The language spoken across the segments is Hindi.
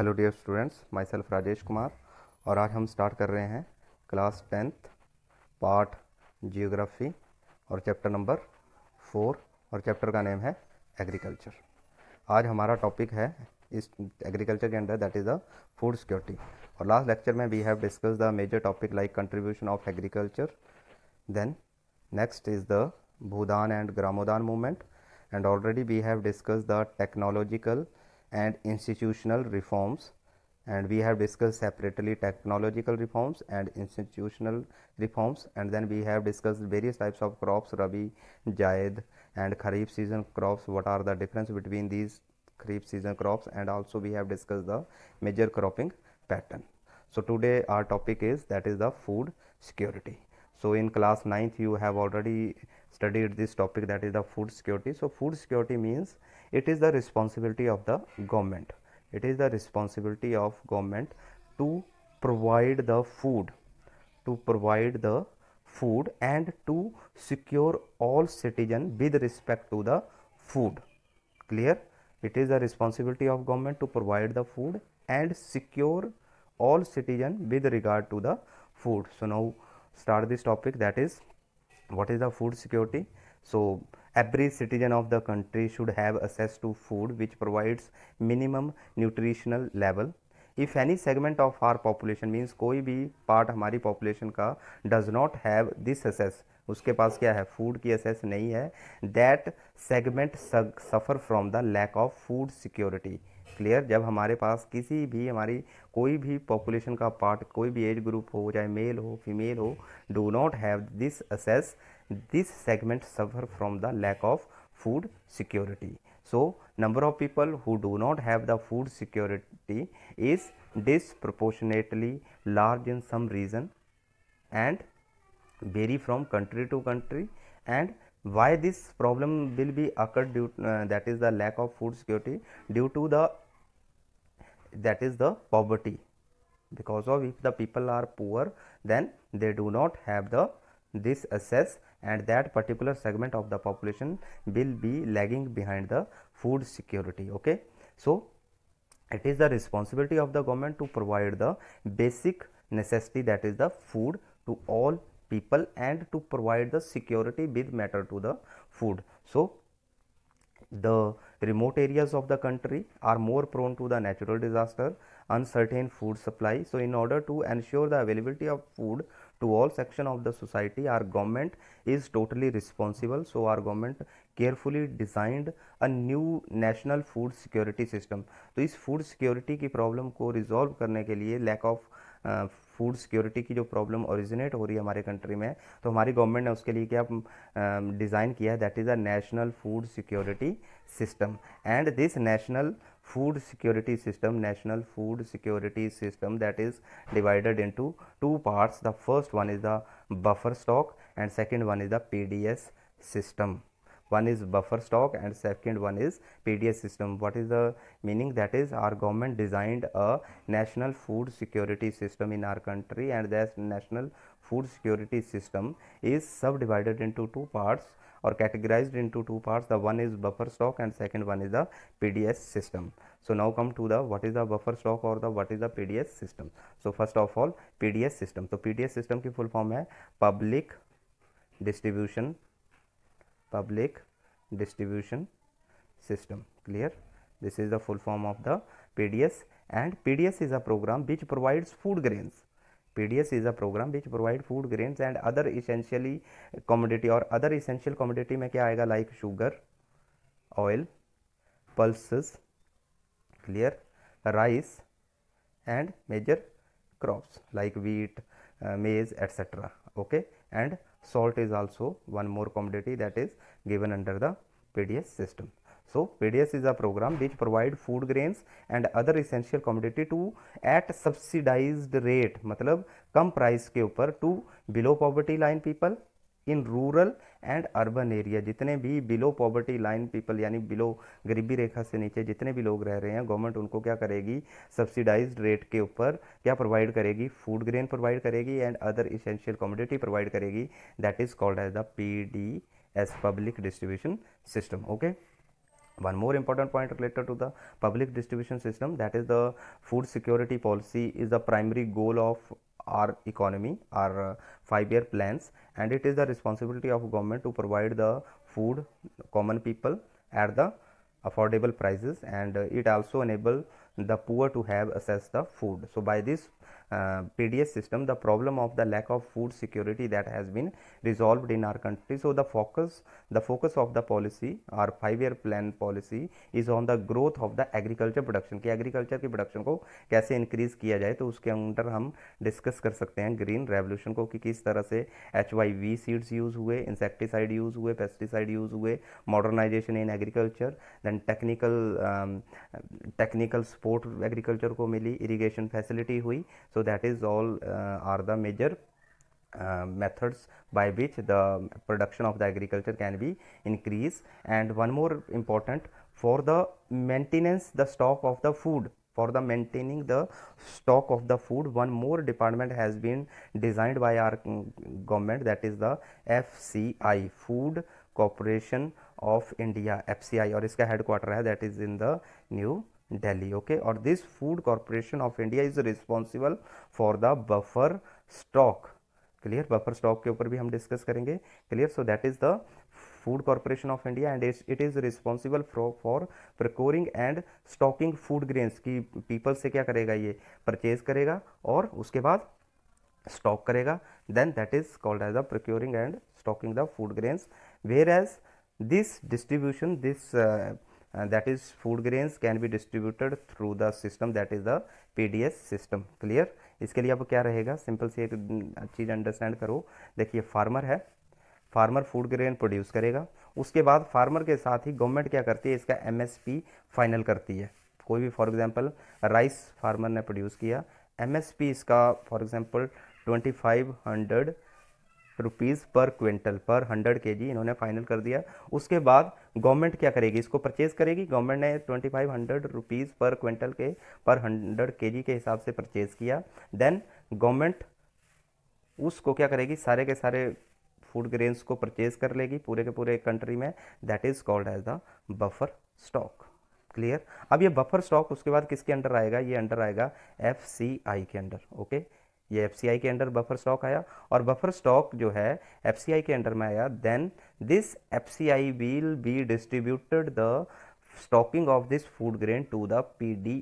Hello dear students myself Rajesh Kumar और आज हम स्टार्ट कर रहे हैं क्लास टेंथ पार्ट जियोग्राफी और चैप्टर नंबर फोर और चैप्टर का नेम है एग्रीकल्चर आज हमारा टॉपिक है इस एग्रीकल्चर के under that is the food security और लास्ट लेक्चर में we have discuss the major topic like contribution of agriculture then next is the Bhoodan and Gramdan movement and already we have discuss the technological and institutional reforms and we have discussed separately technological reforms and institutional reforms and then we have discussed various types of crops rabi jayad, and kharif season crops what are the difference between these kharif season crops and also we have discussed the major cropping pattern so today our topic is that is the food security so in class 9th you have already studied this topic that is the food security so food security means it is the responsibility of the government it is the responsibility of government to provide the food to provide the food and to secure all citizen with respect to the food clear it is the responsibility of government to provide the food and secure all citizen with regard to the food so now start this topic that is what is the food security So, every citizen of the country should have access to food which provides minimum nutritional level if any segment of our population means कोई भी पार्ट हमारी पॉपुलेशन का does not have this access उसके पास क्या है फूड की असेस नहीं है that segment suffer from the lack of food security clear जब हमारे पास किसी भी हमारी कोई भी पॉपुलेशन का पार्ट कोई भी एज ग्रुप हो चाहे मेल हो फीमेल हो do not have this access this segment suffer from the lack of food security so number of people who do not have the food security is disproportionately large in some region and vary from country to country and why this problem will be occurred due uh, that is the lack of food security due to the that is the poverty because of if the people are poor then they do not have the this access and that particular segment of the population will be lagging behind the food security okay so it is the responsibility of the government to provide the basic necessity that is the food to all people and to provide the security with matter to the food so the remote areas of the country are more prone to the natural disaster uncertain food supply so in order to ensure the availability of food to all section of the society our government is totally responsible so our government carefully designed a new national food security system तो इस फूड सिक्योरिटी की प्रॉब्लम को resolve करने के लिए लैक ऑफ फूड सिक्योरिटी की जो प्रॉब्लम ओरिजिनेट हो रही है हमारे कंट्री में तो हमारी गवर्नमेंट ने उसके लिए क्या डिज़ाइन um, किया है that is a national food security system and this national food security system national food security system that is divided into two parts the first one is the buffer stock and second one is the pds system one is buffer stock and second one is pds system what is the meaning that is our government designed a national food security system in our country and that national food security system is subdivided into two parts or categorized into two parts the one is buffer stock and second one is the PDS system so now come to the what is the buffer stock or the what is the PDS system so first of all PDS system So PDS system की full form है public distribution public distribution system clear this is the full form of the PDS and PDS is a program which provides food grains PDS is a program which provide food grains and other essentially commodity or other essential commodity में क्या आएगा like sugar, oil, pulses, clear, rice and major crops like wheat, uh, maize, etc. Okay, and salt is also one more commodity that is given under the PDS system. So PDS is a program which provide food grains and other essential commodity to at subsidized rate मतलब कम प्राइस के ऊपर to below poverty line people in rural and urban area जितने भी बिलो पॉवर्टी लाइन पीपल यानी बिलो गरीबी रेखा से नीचे जितने भी लोग रह रहे हैं गवर्नमेंट उनको क्या करेगी सब्सिडाइज्ड रेट के ऊपर क्या प्रोवाइड करेगी फूड ग्रेन प्रोवाइड करेगी and other essential commodity provide करेगी that is called as the P D S public distribution system okay one more important point related to the public distribution system that is the food security policy is the primary goal of our economy our uh, five year plans and it is the responsibility of government to provide the food common people at the affordable prices and uh, it also enable the poor to have access the food so by this uh, PDS system, the problem of the lack of food security that has been resolved in our country. So the focus, the focus of the policy or five-year plan policy is on the growth of the agriculture production. कि agriculture की production को कैसे increase किया जाए तो उसके अंडर हम discuss कर सकते हैं green revolution को कि किस तरह से HYV seeds use हुए, insecticide use हुए, pesticide use हुए, modernization in agriculture, then technical um, technical support agriculture को मिली, irrigation facility हुई. So so that is all uh, are the major uh, methods by which the production of the agriculture can be increased and one more important for the maintenance the stock of the food for the maintaining the stock of the food one more department has been designed by our mm, government that is the FCI food corporation of India FCI or its headquarter that is in the new Delhi okay और this food corporation of India is responsible for the buffer stock clear buffer stock के ऊपर भी हम डिस्कस करेंगे clear so that is the food corporation of India and it is responsible for procuring and stocking food grains की पीपल से क्या करेगा ये परचेज करेगा और उसके बाद स्टॉक करेगा then that is called as the procuring and stocking the food grains whereas this distribution this uh, that is food grains can be distributed through the system that is the PDS system clear इसके लिए आपको क्या रहेगा सिंपल सी एक चीज़ अंडरस्टैंड करो देखिए फार्मर है फार्मर फूड ग्रेन प्रोड्यूस करेगा उसके बाद फार्मर के साथ ही गवर्नमेंट क्या करती है इसका एमएसपी फाइनल करती है कोई भी फॉर एग्जांपल राइस फार्मर ने प्रोड्यूस किया एमएसपी इसका for example hundred rupees per quintal per hundred K G इन्होंने फाइनल कर दिया उसके बाद गवर्नमेंट क्या करेगी इसको परचेज़ करेगी गवर्नमेंट ने twenty five hundred rupees per quintal के पर हंड्रेड के जी के हिसाब से परचेज़ किया देन गवर्नमेंट उसको क्या करेगी सारे के सारे फूड ग्रेन्स को परचेज कर लेगी पूरे के पूरे कंट्री में that is called as the buffer stock clear अब ये बफर स्टॉक उसके बाद किसके अंडर आएगा ये अंडर आएगा एफ के अंडर ओके ये एफ के अंडर बफर स्टॉक आया और बफर स्टॉक जो है एफ के अंडर में आया then this F will be distributed the stocking of this food grain to the P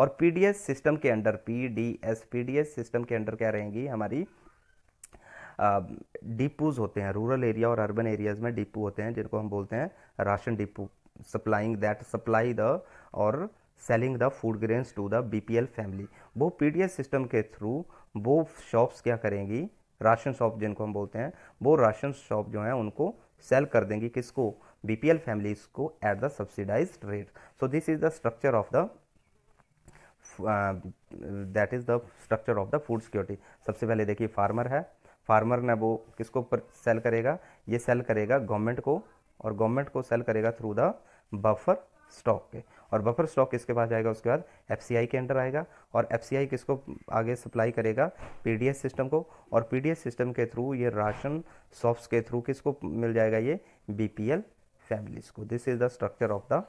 और पी सिस्टम के अंडर पी डी सिस्टम के अंडर क्या रहेंगी हमारी डिपूज होते हैं रूरल एरिया और अर्बन एरियाज़ में डिपू होते हैं जिनको हम बोलते हैं ration depot supplying that supply the और selling the food grains to the L family वो एस सिस्टम के थ्रू वो शॉप्स क्या करेंगी राशन शॉप जिनको हम बोलते हैं वो राशन शॉप जो है उनको सेल कर देंगी किसको बीपीएल फैमिलीज को at the subsidize rate so this is the structure of the that is the structure of the food security सबसे पहले देखिए फार्मर है फार्मर ने वो किसको पर सेल करेगा ये सेल करेगा गवर्नमेंट को और गवर्नमेंट को सेल करेगा थ्रू द बफर स्टॉक के और बफर स्टॉक किसके पास जाएगा उसके बाद एफ के अंडर आएगा और एफ किसको आगे सप्लाई करेगा पी सिस्टम को और पी सिस्टम के थ्रू ये राशन शॉप्स के थ्रू किसको मिल जाएगा ये बी फैमिलीज़ को this is the structure of the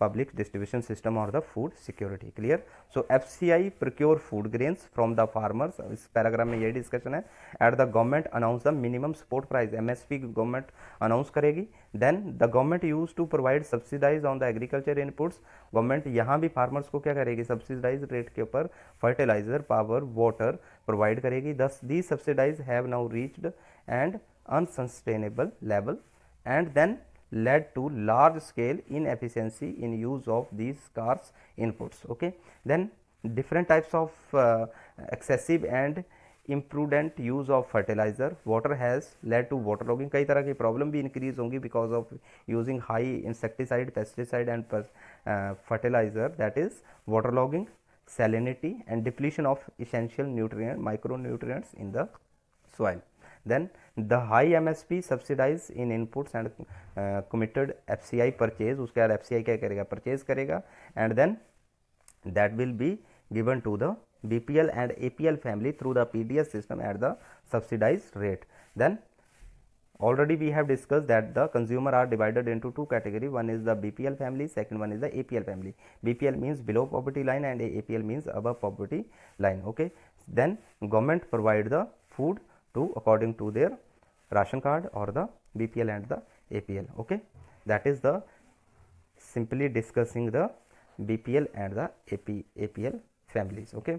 public distribution system और the food security clear so F C I procure food grains from the farmers इस पैराग्राफ में ये डिस्कशन है at the government announce the minimum support price M S P government announce करेगी then the government use to provide subsidise on the agriculture inputs government यहाँ भी फार्मर्स को क्या करेगी सब्सिडाइज रेट के ऊपर फर्टिलाइजर पावर वाटर प्रोवाइड करेगी thus the subsidize have now reached and unsustainable level and then led to large scale inefficiency in use of these cars inputs. Okay. Then different types of uh, excessive and imprudent use of fertilizer water has led to water logging कई तरह की problem भी increase होंगी because of using high insecticide pesticide and uh, fertilizer that is water logging salinity and depletion of essential nutrient micronutrients in the soil then the high MSP subsidized in inputs and uh, committed FCI purchase उसके बाद FCI क्या करेगा purchase करेगा and then that will be given to the BPL and APL family through the PDS system at the subsidized rate. Then already we have discussed that the consumer are divided into two category one is the bpl family second one is the apl family bpl means below poverty line and apl means above poverty line okay then government provide the food to according to their ration card or the BPL and the APL okay that is the simply discussing the BPL and the AP, APL families okay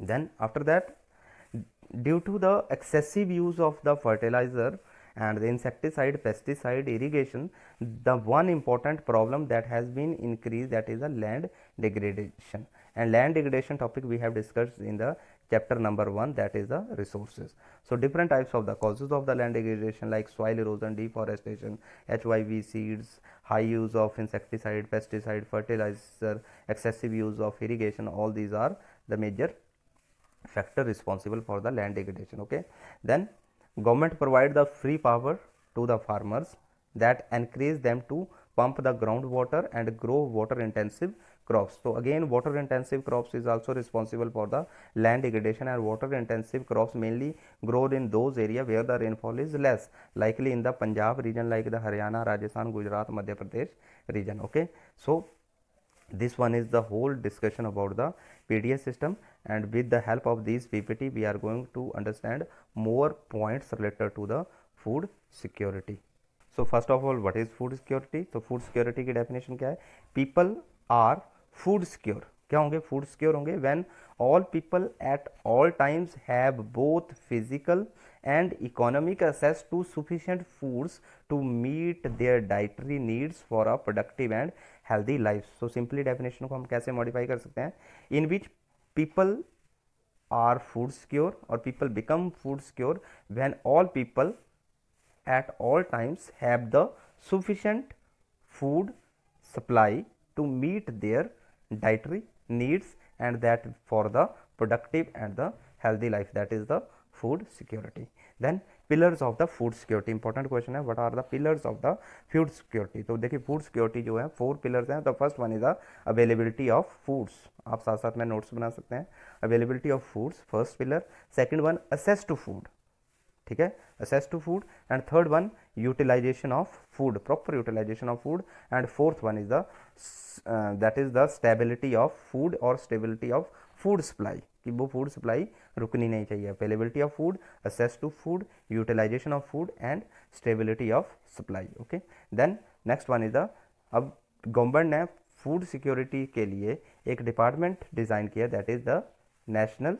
then after that due to the excessive use of the fertilizer and the insecticide pesticide irrigation the one important problem that has been increased that is the land degradation and land degradation topic we have discussed in the chapter number 1 that is the resources. So different types of the causes of the land degradation like soil erosion, deforestation, HYV seeds, high use of insecticide, pesticide, fertilizer, excessive use of irrigation all these are the major factor responsible for the land degradation. Okay. Then government provide the free power to the farmers that encourage them to pump the groundwater and grow water intensive crops. So again water intensive crops is also responsible for the land degradation and water intensive crops mainly grown in those areas where the rainfall is less likely in the Punjab region like the Haryana, Rajasthan, Gujarat, Madhya Pradesh region. Okay. So this one is the whole discussion about the PDS system and with the help of these PPT we are going to understand more points related to the food security. So first of all what is food security तो फूड सिक्योरिटी की डेफिनेशन क्या है पीपल आर फूड सिक्योर क्या होंगे फूड सिक्योर होंगे when all people at all times have both physical and economic access to sufficient foods to meet their dietary needs for a productive and healthy life so simply definition को हम कैसे मॉडिफाई कर सकते हैं in which people are food secure और people become food secure when all people at all times have the sufficient food supply to meet their dietary needs and that for the productive and the healthy life that is the food security then pillars of the food security important question है what are the pillars of the food security तो देखिए फूड सिक्योरिटी जो है फोर पिलर्स हैं the first one is the availability of foods आप साथ साथ में नोट्स बना सकते हैं availability of foods first pillar second one access to food ठीक है access to food and third one utilisation of food proper utilisation of food and fourth one is the that is the stability of food और स्टेबिलिटी ऑफ फूड सप्लाई कि वो फूड सप्लाई रुकनी नहीं चाहिए availability of food access to food utilisation of food and stability of supply okay then next one is the अब गवर्नमेंट ने फूड सिक्योरिटी के लिए एक डिपार्टमेंट डिज़ाइन किया that is the national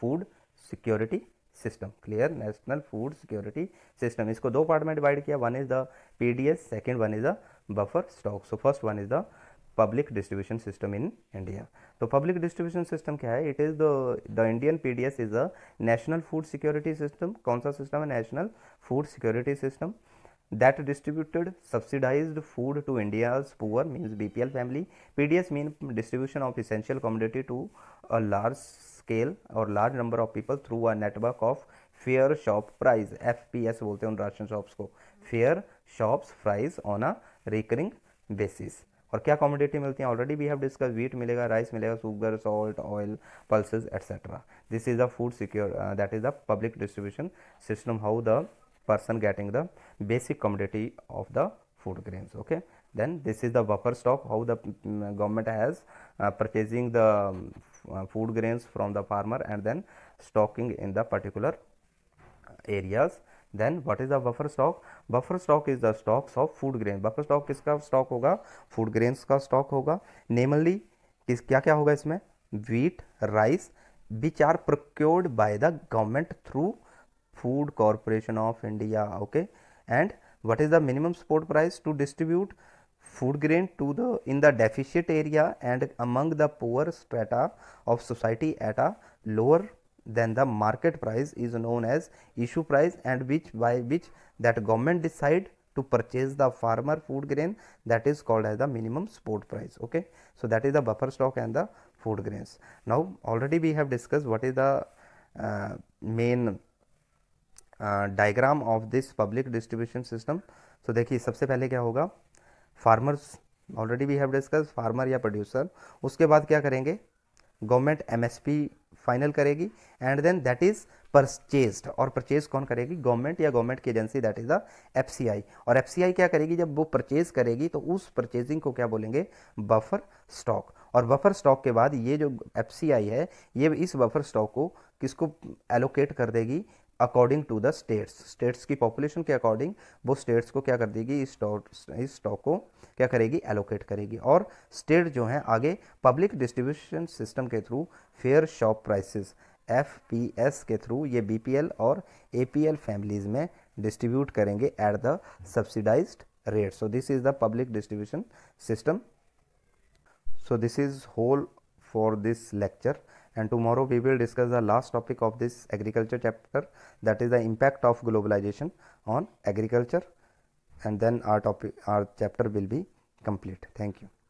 food security system clear national food security system इसको दो पार्ट में डिवाइड किया one is the PDS second one is the buffer stock so first one is the public distribution system in India तो पब्लिक डिस्ट्रीब्यूशन सिस्टम क्या है it is the the Indian P D S is a national food security system कौन सा सिस्टम है national food security system that distributed subsidize food to India poor means B P L family P D S mean distribution of essential community to a large scale और large number of people through a network of fair shop price F P S बोलते हैं उन राशन शॉप्स को fair shops price on a recurring basis और क्या कॉमोडिटी मिलती है already we have discuss wheat मिलेगा राइस मिलेगा sugar salt oil pulse etcetera this is the food secure that is the public distribution system how the person getting the basic commodity of the food grains okay then this is the buffer stock how the government has purchasing the food grains from the farmer and then stocking in the particular areas then what is the buffer stock buffer stock is the stocks of food grain buffer stock kiska stock hoga food grains ka stock hoga namely kis kya kya hoga isme wheat rice which are procured by the government through food corporation of india okay and what is the minimum support price to distribute food grain to the in the deficit area and among the poor strata of society at a lower than the market price is known as issue price and which by which that government decide to purchase the farmer food grain that is called as the minimum support price okay so that is the buffer stock and the food grains now already we have discussed what is the uh, main uh, diagram of this public distribution system so देखिए सबसे पहले क्या होगा farmers already we have discuss farmer या प्रोड्यूसर उसके बाद क्या करेंगे गवर्नमेंट एम फाइनल करेगी and then that is purchase और परचेज कौन करेगी गवर्नमेंट या गवर्नमेंट की agency that is the F और एफ क्या करेगी जब वो परचेज करेगी तो उस परचेजिंग को क्या बोलेंगे बफर स्टॉक और बफर स्टॉक के बाद ये जो एफ है ये इस बफर स्टॉक को किसको एलोकेट कर देगी according to the states states की पॉपुलेशन के अकॉर्डिंग वो स्टेट्स को क्या कर देगी इस स्टॉक इस स्टॉक को क्या करेगी एलोकेट करेगी और स्टेट जो है आगे पब्लिक डिस्ट्रीब्यूशन सिस्टम के through fair shop prices F P S के थ्रू ये बी पी एल और ए पी एल फैमिलीज में डिस्ट्रीब्यूट करेंगे at the subsidize rate so this is the public distribution system so this is whole for this lecture and tomorrow we will discuss the last topic of this agriculture chapter that is the impact of globalization on agriculture and then our topic our chapter will be complete thank you